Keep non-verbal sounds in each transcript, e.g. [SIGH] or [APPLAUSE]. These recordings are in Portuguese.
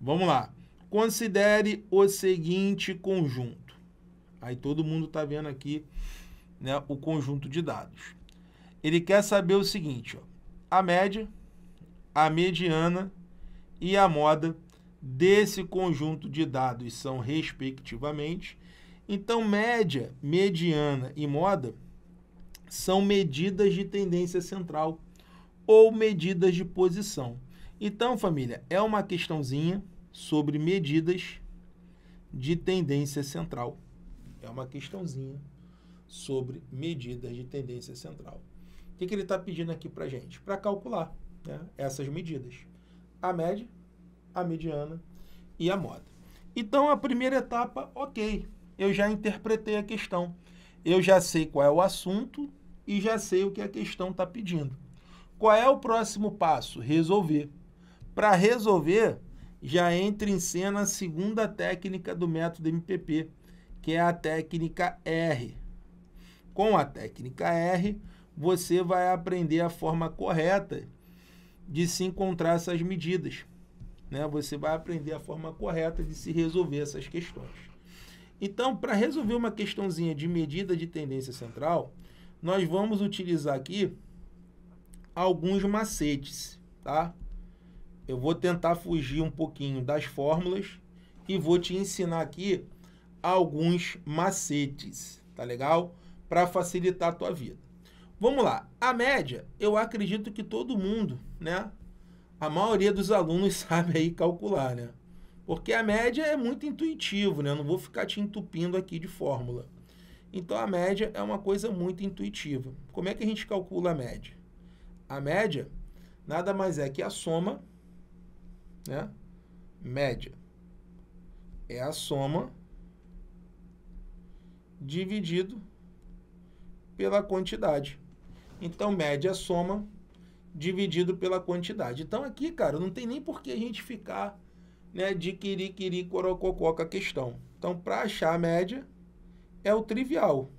Vamos lá. Considere o seguinte conjunto. Aí todo mundo está vendo aqui né, o conjunto de dados. Ele quer saber o seguinte, ó, a média, a mediana e a moda desse conjunto de dados são respectivamente. Então, média, mediana e moda são medidas de tendência central ou medidas de posição. Então, família, é uma questãozinha sobre medidas de tendência central. É uma questãozinha sobre medidas de tendência central. O que, que ele está pedindo aqui para gente? Para calcular né, essas medidas. A média, a mediana e a moda. Então, a primeira etapa, ok. Eu já interpretei a questão. Eu já sei qual é o assunto e já sei o que a questão está pedindo. Qual é o próximo passo? Resolver. Para resolver, já entra em cena a segunda técnica do método MPP, que é a técnica R. Com a técnica R, você vai aprender a forma correta de se encontrar essas medidas. Né? Você vai aprender a forma correta de se resolver essas questões. Então, para resolver uma questãozinha de medida de tendência central, nós vamos utilizar aqui alguns macetes, tá? Eu vou tentar fugir um pouquinho das fórmulas e vou te ensinar aqui alguns macetes, tá legal? Para facilitar a tua vida. Vamos lá. A média, eu acredito que todo mundo, né? A maioria dos alunos [LAUGHS] sabe aí calcular, né? Porque a média é muito intuitivo, né? Eu não vou ficar te entupindo aqui de fórmula. Então a média é uma coisa muito intuitiva. Como é que a gente calcula a média? A média nada mais é que a soma né? Média é a soma dividido pela quantidade. Então, média é soma dividido pela quantidade. Então, aqui, cara, não tem nem por que a gente ficar né, de quiri-quiri, corococó com a questão. Então, para achar a média, é o trivial.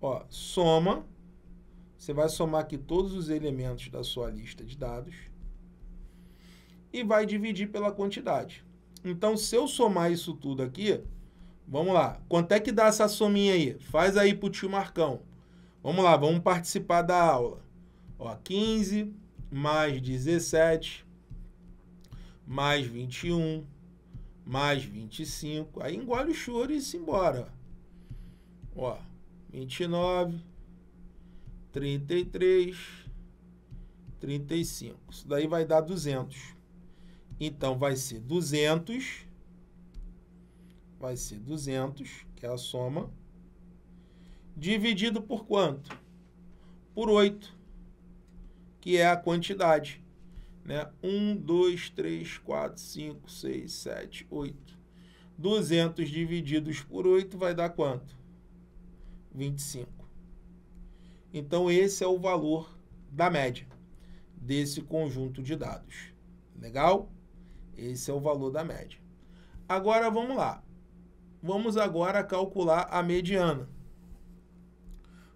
Ó, soma, você vai somar aqui todos os elementos da sua lista de dados, e vai dividir pela quantidade. Então, se eu somar isso tudo aqui, vamos lá. Quanto é que dá essa sominha aí? Faz aí o tio Marcão. Vamos lá, vamos participar da aula. Ó, 15 mais 17 mais 21 mais 25. Aí engole o choro e se embora. Ó, 29 33 35. Isso daí vai dar 200. Então, vai ser 200, vai ser 200, que é a soma, dividido por quanto? Por 8, que é a quantidade. Né? 1, 2, 3, 4, 5, 6, 7, 8. 200 divididos por 8 vai dar quanto? 25. Então, esse é o valor da média desse conjunto de dados. Legal? Esse é o valor da média. Agora vamos lá. Vamos agora calcular a mediana.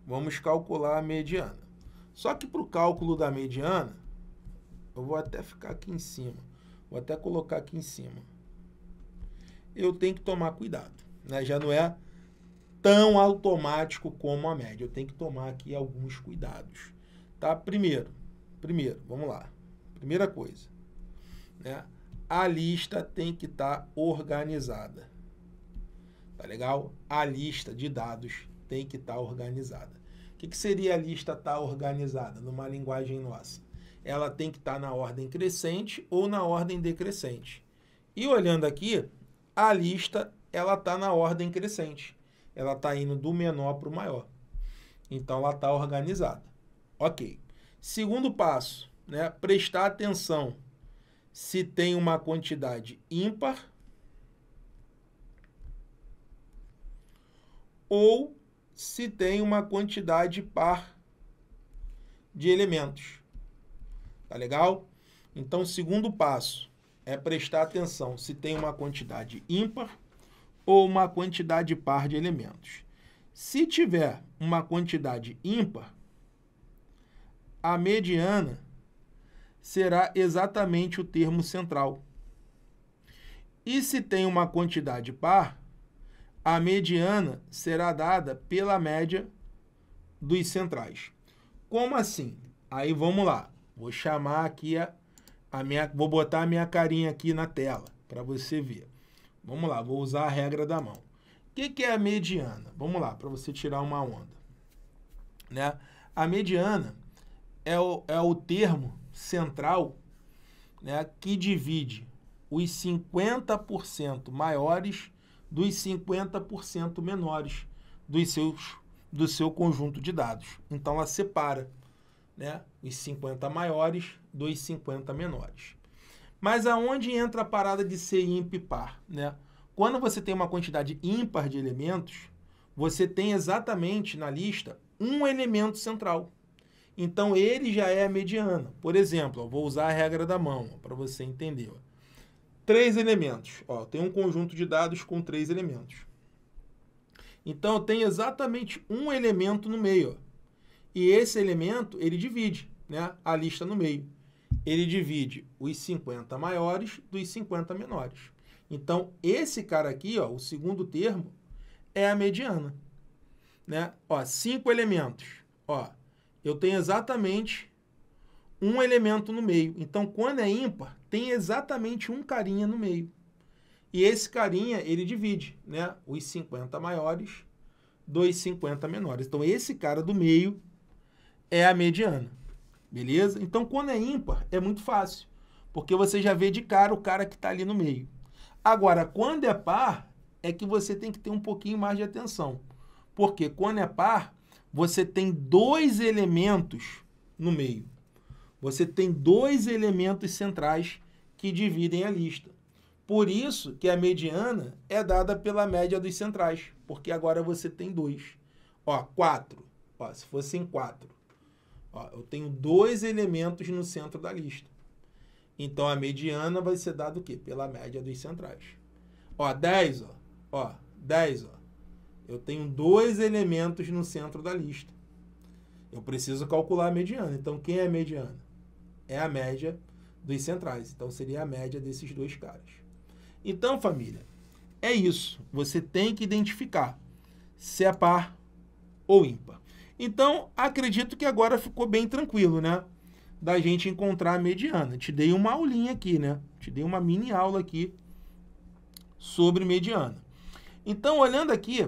Vamos calcular a mediana. Só que para o cálculo da mediana, eu vou até ficar aqui em cima. Vou até colocar aqui em cima. Eu tenho que tomar cuidado. Né? Já não é tão automático como a média. Eu tenho que tomar aqui alguns cuidados. Tá? Primeiro, primeiro, vamos lá. Primeira coisa, né? a lista tem que estar tá organizada. Tá legal? A lista de dados tem que estar tá organizada. O que, que, seria a lista estar tá organizada numa linguagem nossa? Ela tem que estar tá na ordem crescente ou na ordem decrescente. E olhando aqui, a lista ela está na ordem crescente. Ela está indo do menor para o maior. Então ela está organizada. Ok. Segundo passo, né? Prestar atenção se tem uma quantidade ímpar ou se tem uma quantidade par de elementos. Tá legal? Então, segundo passo é prestar atenção se tem uma quantidade ímpar ou uma quantidade par de elementos. Se tiver uma quantidade ímpar, a mediana será exatamente o termo central. E se tem uma quantidade par, a mediana será dada pela média dos centrais. Como assim? Aí vamos lá. Vou chamar aqui a, a minha, vou botar a minha carinha aqui na tela para você ver. Vamos lá, vou usar a regra da mão. O que, que é a mediana? Vamos lá, para você tirar uma onda. Né? A mediana é o, é o termo central né, que divide os 50% maiores dos 50% menores dos seus, do seu conjunto de dados. Então ela separa né, os 50 maiores dos 50 menores. Mas aonde entra a parada de ser ímpar? Né? Quando você tem uma quantidade ímpar de elementos, você tem exatamente na lista um elemento central. Então ele já é a mediana. Por exemplo, ó, vou usar a regra da mão para você entender. Ó. Três elementos. Ó, tem um conjunto de dados com três elementos. Então eu tenho exatamente um elemento no meio. Ó. E esse elemento ele divide né, a lista no meio. Ele divide os 50 maiores dos 50 menores. Então esse cara aqui, ó, o segundo termo, é a mediana. Né? Ó, cinco elementos. Ó, eu tenho exatamente um elemento no meio. Então, quando é ímpar, tem exatamente um carinha no meio. E esse carinha, ele divide, né? Os 50 maiores dos 50 menores. Então, esse cara do meio é a mediana. Beleza? Então, quando é ímpar, é muito fácil. Porque você já vê de cara o cara que está ali no meio. Agora, quando é par, é que você tem que ter um pouquinho mais de atenção. Porque quando é par, você tem dois elementos no meio. Você tem dois elementos centrais que dividem a lista. Por isso que a mediana é dada pela média dos centrais, porque agora você tem dois. Ó, quatro. Ó, se fossem quatro. Ó, eu tenho dois elementos no centro da lista. Então a mediana vai ser dada o quê? Pela média dos centrais. Ó, 10, ó. Ó, 10, ó eu tenho dois elementos no centro da lista. Eu preciso calcular a mediana. Então, quem é a mediana? É a média dos centrais. Então, seria a média desses dois caras. Então, família, é isso. Você tem que identificar se é par ou ímpar. Então, acredito que agora ficou bem tranquilo, né? Da gente encontrar a mediana. Te dei uma aulinha aqui, né? Te dei uma mini aula aqui sobre mediana. Então, olhando aqui,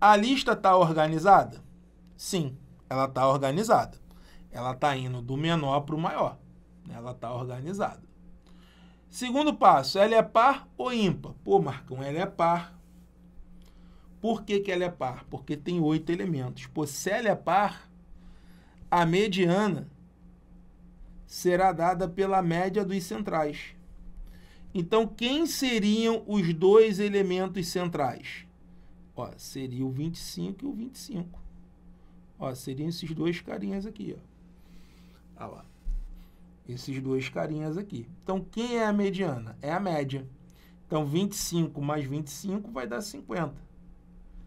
a lista está organizada? Sim, ela está organizada. Ela está indo do menor para o maior. Né? Ela está organizada. Segundo passo, ela é par ou ímpar? Pô, Marcão, ela é par. Por que, que ela é par? Porque tem oito elementos. Pô, se ela é par, a mediana será dada pela média dos centrais. Então, quem seriam os dois elementos centrais? Ó, seria o 25 e o 25. Ó, seriam esses dois carinhas aqui, ó. Olha lá. Esses dois carinhas aqui. Então, quem é a mediana? É a média. Então, 25 mais 25 vai dar 50.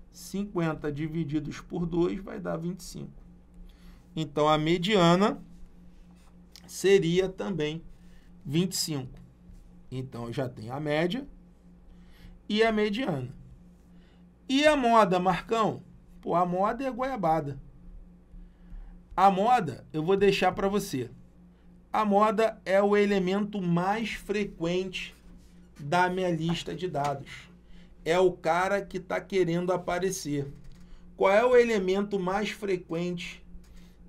50 divididos por 2 vai dar 25. Então, a mediana seria também 25. Então, eu já tenho a média e a mediana. E a moda, Marcão? Pô, a moda é goiabada. A moda, eu vou deixar para você. A moda é o elemento mais frequente da minha lista de dados. É o cara que está querendo aparecer. Qual é o elemento mais frequente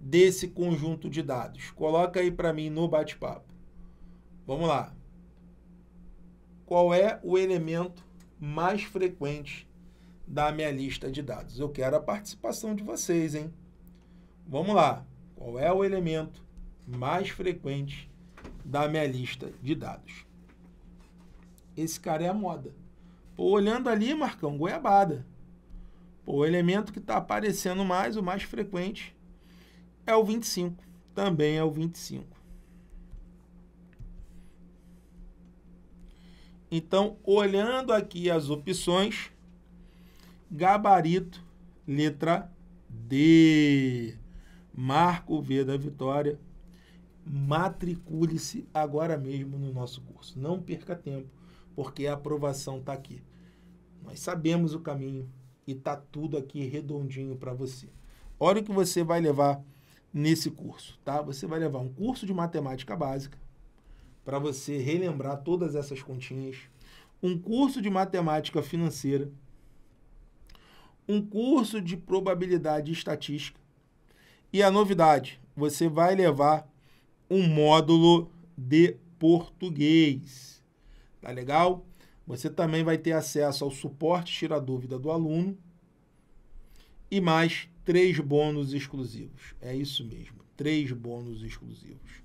desse conjunto de dados? Coloca aí para mim no bate-papo. Vamos lá. Qual é o elemento mais frequente da minha lista de dados. Eu quero a participação de vocês, hein? Vamos lá. Qual é o elemento mais frequente da minha lista de dados? Esse cara é a moda. Pô, olhando ali, Marcão, goiabada. Pô, o elemento que está aparecendo mais, o mais frequente, é o 25. Também é o 25. Então, olhando aqui as opções, gabarito, letra D. Marco V da Vitória. Matricule-se agora mesmo no nosso curso. Não perca tempo, porque a aprovação está aqui. Nós sabemos o caminho e está tudo aqui redondinho para você. Olha o que você vai levar nesse curso, tá? Você vai levar um curso de matemática básica para você relembrar todas essas continhas, um curso de matemática financeira, um curso de probabilidade e estatística. E a novidade, você vai levar um módulo de português. Tá legal? Você também vai ter acesso ao suporte Tira Dúvida do aluno e mais três bônus exclusivos. É isso mesmo, três bônus exclusivos.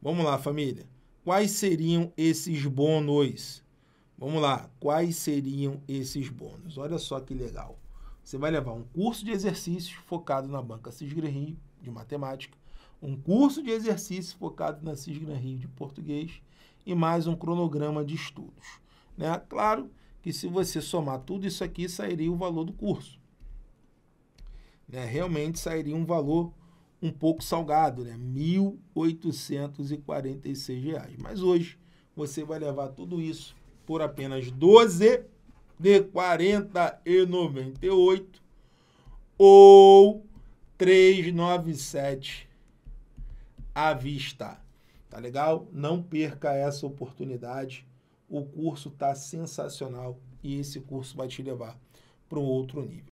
Vamos lá, família. Quais seriam esses bônus? Vamos lá, quais seriam esses bônus? Olha só que legal. Você vai levar um curso de exercícios focado na banca Cisgran Rio de matemática, um curso de exercícios focado na Cisgran Rio de português e mais um cronograma de estudos. Né? Claro que se você somar tudo isso aqui, sairia o valor do curso. Né? Realmente sairia um valor um pouco salgado, né? R$ 1.846. Mas hoje você vai levar tudo isso por apenas 12 de 40,98 ou 397 à vista. Tá legal? Não perca essa oportunidade. O curso tá sensacional e esse curso vai te levar para um outro nível.